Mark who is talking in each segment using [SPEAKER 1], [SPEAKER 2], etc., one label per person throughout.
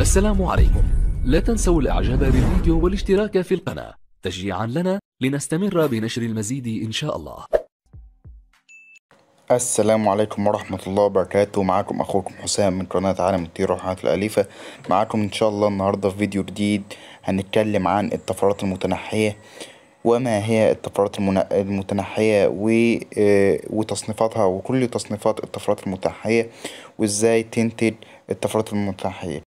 [SPEAKER 1] السلام عليكم لا تنسوا الاعجاب بالفيديو والاشتراك في القناة تشجيعا لنا لنستمر بنشر المزيد ان شاء الله السلام عليكم ورحمة الله وبركاته معكم أخوكم حسام من قناة عالم الطير والحيوانات الأليفة معاكم إن شاء الله النهاردة في فيديو جديد هنتكلم عن الطفرات المتنحية وما هي الطفرات المتنحية آه، وتصنيفاتها وكل تصنيفات الطفرات المتنحية وإزاي تنتج الطفرات المتنحية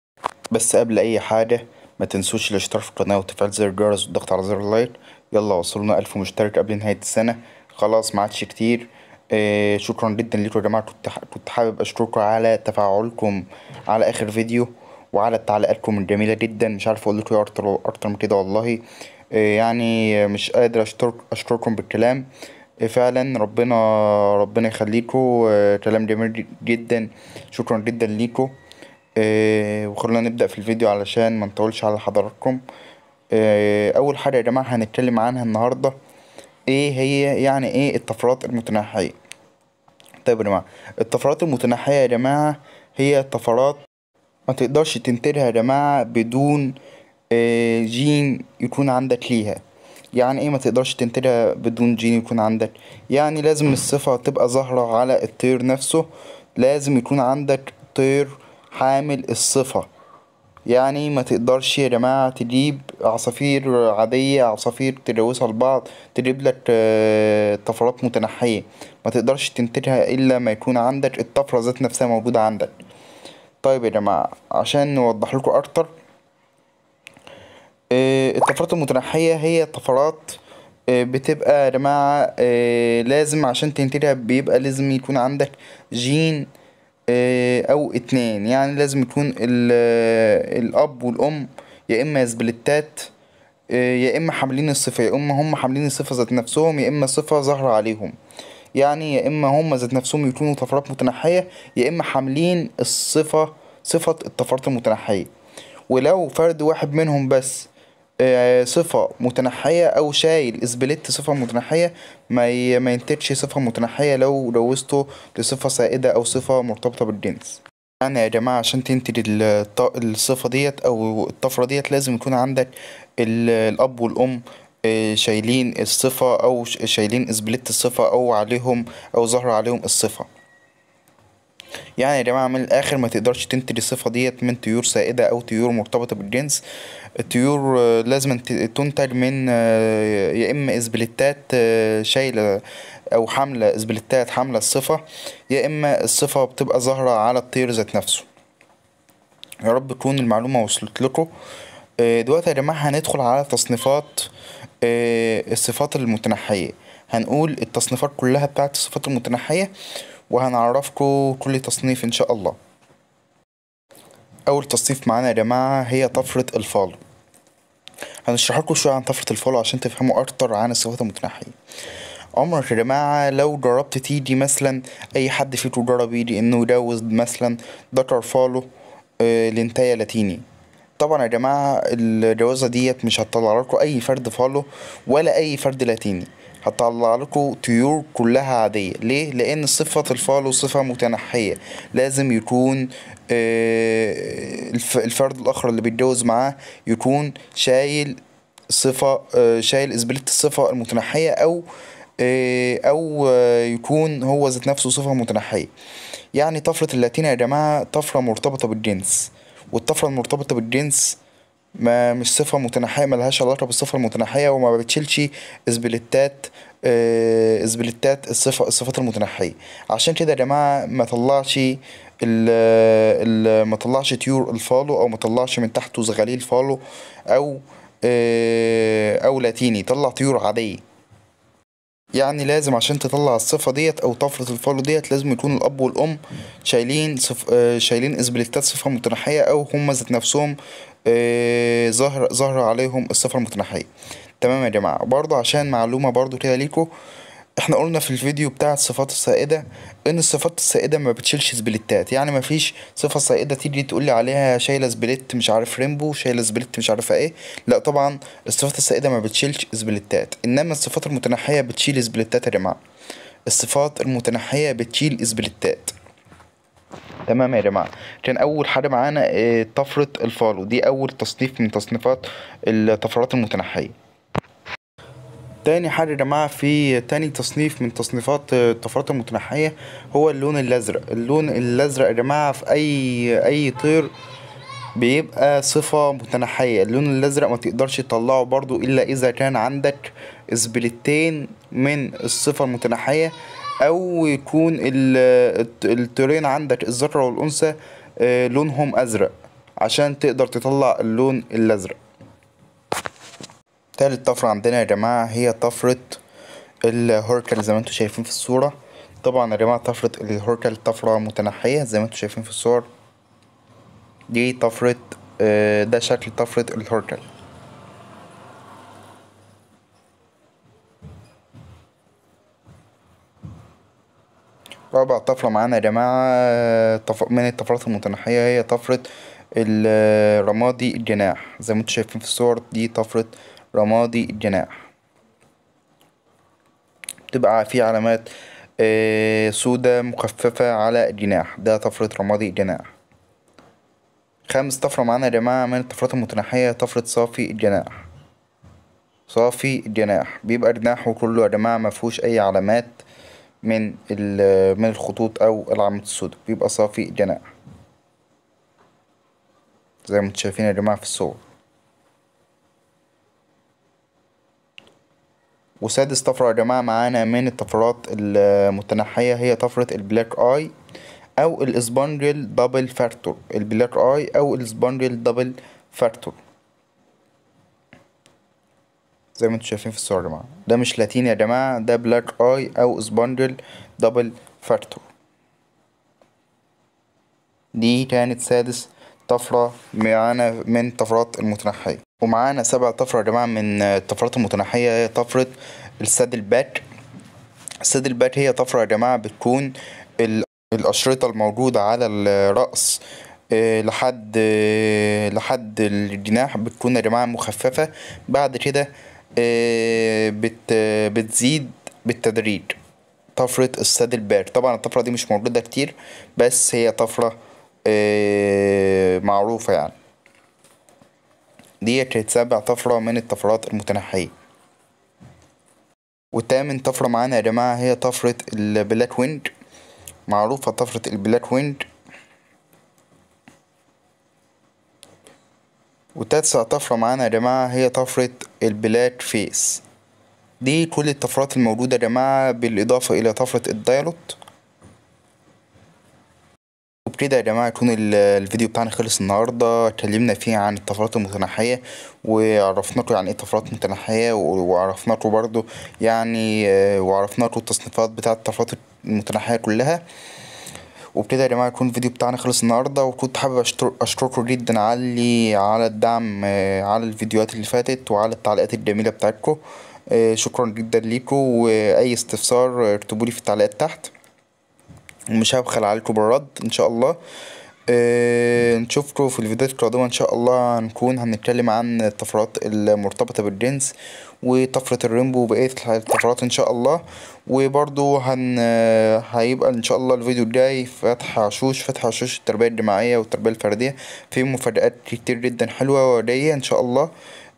[SPEAKER 1] بس قبل أي حاجة ما تنسوش الاشتراك في القناة وتفعيل زر الجرس والضغط على زر اللايك يلا وصلنا ألف مشترك قبل نهاية السنة خلاص ما عادش كتير آه شكرا جدا لكم يا جماعة كنت حابب أشكركم على تفاعلكم على آخر فيديو وعلى تعليقاتكم الجميلة جدا مش عارف أقول لكم إيه أكتر أكتر من كده والله آه، يعني مش قادر أشترك أشكركم بالكلام آه، فعلا ربنا ربنا يخليكم آه، كلام جميل جدا شكرا جدا ليكم آه، وخلونا نبدأ في الفيديو علشان ما نطولش على حضراتكم آه، أول حاجة يا جماعة هنتكلم عنها النهاردة إيه هي يعني إيه الطفرات المتناحيه طيب يا جماعة الطفرات المتناحيه يا جماعة هي طفرات ما تقدرش تنتجها يا جماعة بدون آه، جين يكون عندك ليها يعني ايه ما تقدرش تنتجها بدون جين يكون عندك يعني لازم الصفة تبقى ظاهرة على الطير نفسه لازم يكون عندك طير حامل الصفة يعني ما تقدرش يا جماعة تجيب عصافير عادية عصافير تلوثها لبعض تجيب لك آه، طفرات متنحية ما تقدرش تنتجها إلا ما يكون عندك الطفرة ذات نفسها موجودة عندك طيب يا جماعة عشان نوضح لكم أكتر آه، الطفرات المتنحية هي طفرات آه، بتبقى يا جماعة لازم عشان تنتجها بيبقى لازم يكون عندك جين آه، او اتنين يعني لازم يكون آه، الاب والام يا اما سبلتات آه، يا اما حاملين الصفه يا اما هم حاملين الصفه ذات نفسهم يا اما الصفه ظاهره عليهم يعني يا اما هم ذات نفسهم يكونوا طفرات متنحيه يا اما حاملين الصفه صفه الطفرات المتنحيه ولو فرد واحد منهم بس آه، صفة متنحية أو شايل اسبليت صفة متنحية ما ما ينتجش صفة متنحية لو لوزته لصفة سائدة أو صفة مرتبطة بالجنس يعني يا جماعة عشان تنتج الصفة ديت أو الطفرة ديت لازم يكون عندك الأب والأم آه، شايلين الصفة أو شايلين اسبليت الصفة أو عليهم أو ظهر عليهم الصفة يعني يا جماعه من الاخر ما تقدرش تنتج الصفه ديت من طيور سائده او طيور مرتبطه بالجنس الطيور آه، لازم تنتج من آه، يا اما اسبليتات آه، شايله او حامله اسبليتات حامله الصفه يا اما الصفه بتبقى ظاهره على الطير ذات نفسه يا رب تكون المعلومه وصلت لكم دلوقتي يا جماعه هندخل على تصنيفات الصفات المتنحيه هنقول التصنيفات كلها بتاعت الصفات المتنحيه وهنعرفكم كل تصنيف إن شاء الله أول تصنيف معانا يا جماعة هي طفرة الفالو هنشرح لكم شوية عن طفرة الفالو عشان تفهموا أكتر عن الصفات المتنحية عمرك يا جماعة لو جربت تيجي مثلا أي حد فيكم جرب يجي إنه يجوز مثلا ذكر فالو آه، لنتايا لاتيني طبعا يا جماعة الجوازة ديت مش هتطلع لكم أي فرد فالو ولا أي فرد لاتيني هطلع لكم طيور كلها عادية ليه؟ لأن صفة الفالو صفة متنحية لازم يكون آه، الفرد الآخر اللي بيتجوز معاه يكون شايل صفة آه، شايل اسبلت الصفة المتنحية أو آه، أو يكون هو ذات نفسه صفة متنحية يعني طفرة اللاتينة يا جماعة طفرة مرتبطة بالجنس والطفرة المرتبطة بالجنس ما مش صفه متنحيه ملهاش علاقه بالصفه المتنحيه وما بتشيلش اسبليتات آه، اسبليتات الصفه الصفات المتنحيه عشان كده يا جماعه ما طلعش ال ال ما طلعش طيور الفالو او ما طلعش من تحته زغاليل فالو او آه، او لاتيني طلع طيور عاديه يعني لازم عشان تطلع الصفة ديت أو طفرة الفالو ديت لازم يكون الأب والأم شايلين صف... آه، شايلين إسبليتات صفة متنحية أو هما ذات نفسهم آه، ظهر ظهر عليهم الصفه المتناحية تمام يا جماعة برضو عشان معلومة برضو كده ليكو احنا قلنا في الفيديو بتاع الصفات السائدة ان الصفات السائدة ما بتشيلش سبليتات يعني ما فيش صفة سائدة تيجي تقول لي عليها شايلة سبليت مش عارف ريمبو شايلة سبليت مش عارف ايه لا طبعا الصفات السائدة ما بتشيلش سبليتات انما الصفات المتناحية بتشيل سبليتات يا جماعة الصفات المتناحية بتشيل سبليتات تمام يا جماعه كان اول حاجه معانا آه، طفره الفالو دي اول تصنيف من تصنيفات الطفرات المتنحيه تاني حاجة يا جماعة في تاني تصنيف من تصنيفات الطفرات المتنحية هو اللون الأزرق اللون الأزرق يا جماعة في أي أي طير بيبقى صفة متنحية اللون الأزرق ما تقدرش تطلعه برضو إلا إذا كان عندك سبليتين من الصفة المتنحية او يكون التورين عندك الذكر والانثى آه، لونهم ازرق عشان تقدر تطلع اللون الازرق تالت طفرة عندنا يا جماعة هي طفرة الهوركل زي ما انتم شايفين في الصورة طبعا يا جماعة طفرة الهوركل طفرة متنحية زي ما انتم شايفين في الصور دي طفرة آه، ده شكل طفرة الهوركل رابع طفرة معانا يا جماعة من الطفرات المتنحية هي طفرة الرمادي الجناح زي ما انتوا شايفين في الصور دي طفرة رمادي الجناح بتبقى في علامات آه، سودة مخففة على الجناح ده طفرة رمادي الجناح خامس طفرة معانا يا جماعة من الطفرات المتنحية طفرة صافي الجناح صافي الجناح بيبقى جناحه كله يا جماعة مفهوش أي علامات من من الخطوط أو العمود السوداء بيبقى صافي الجناح زي ما انتم شايفين يا جماعة في الصور وسادس طفرة يا جماعة معانا من الطفرات المتنحية هي طفرة البلاك اي أو الاسبانجل دبل فاكتور البلاك اي أو الاسبانجل دبل فاكتور زي ما انتم شايفين في الصورة يا جماعة ده مش لاتين يا جماعة ده بلاك اي او سباندل دبل فاكتور دي كانت سادس طفرة معانا من طفرات المتنحية ومعانا سبع طفرة يا جماعة من الطفرات المتنحية هي طفرة السادل الباك السادل الباك هي طفرة يا جماعة بتكون الأشرطة الموجودة على الرأس آه، لحد آه، لحد الجناح بتكون يا جماعة مخففة بعد كده آه، بت آه، بتزيد بالتدريج طفرة السد البارد طبعا الطفرة دي مش موجودة كتير بس هي طفرة آه، معروفة يعني دي كانت سابع طفرة من الطفرات المتنحية وتامن طفرة معانا يا جماعة هي طفرة البلاك ويند معروفة طفرة البلاك ويند وتاسع طفرة معانا يا جماعة هي طفرة البلاك فيس دي كل الطفرات الموجودة يا جماعة بالإضافة إلى طفرة الدايلوت وبكده يا جماعة يكون الفيديو بتاعنا خلص النهاردة اتكلمنا فيه عن الطفرات المتنحية وعرفناكم يعني ايه طفرات متنحية وعرفناكم برضو يعني آه، وعرفناكم التصنيفات بتاعة الطفرات المتنحية كلها وبكده يا جماعه يكون الفيديو بتاعنا خلص النهارده وكنت حابب اشكركم جدا علي على الدعم آه، على الفيديوهات اللي فاتت وعلى التعليقات الجميله بتاعتكم آه، شكرا جدا ليكم واي استفسار اكتبوا لي في التعليقات تحت ومش هبخل عليكم بالرد ان شاء الله آه، نشوفكم في الفيديوهات القادمة ان شاء الله هنكون هنتكلم عن الطفرات المرتبطة بالجنس وطفرة الريمبو وبقية الطفرات ان شاء الله وبرضو هن... آه، هيبقى ان شاء الله الفيديو الجاي فتح عشوش فتح عشوش التربية الجماعية والتربية الفردية في مفاجآت كتير جدا حلوة وجاية ان شاء الله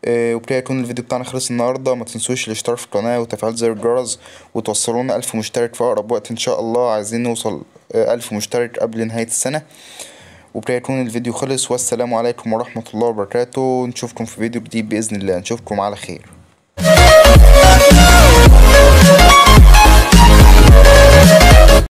[SPEAKER 1] آه، وبكده يكون الفيديو بتاعنا خلص النهاردة ما تنسوش الاشتراك في القناة وتفعيل زر الجرس وتوصلونا ألف مشترك في أقرب وقت إن شاء الله عايزين نوصل ألف مشترك قبل نهاية السنة وبكده يكون الفيديو خلص والسلام عليكم ورحمة الله وبركاته نشوفكم في فيديو جديد بإذن الله نشوفكم على خير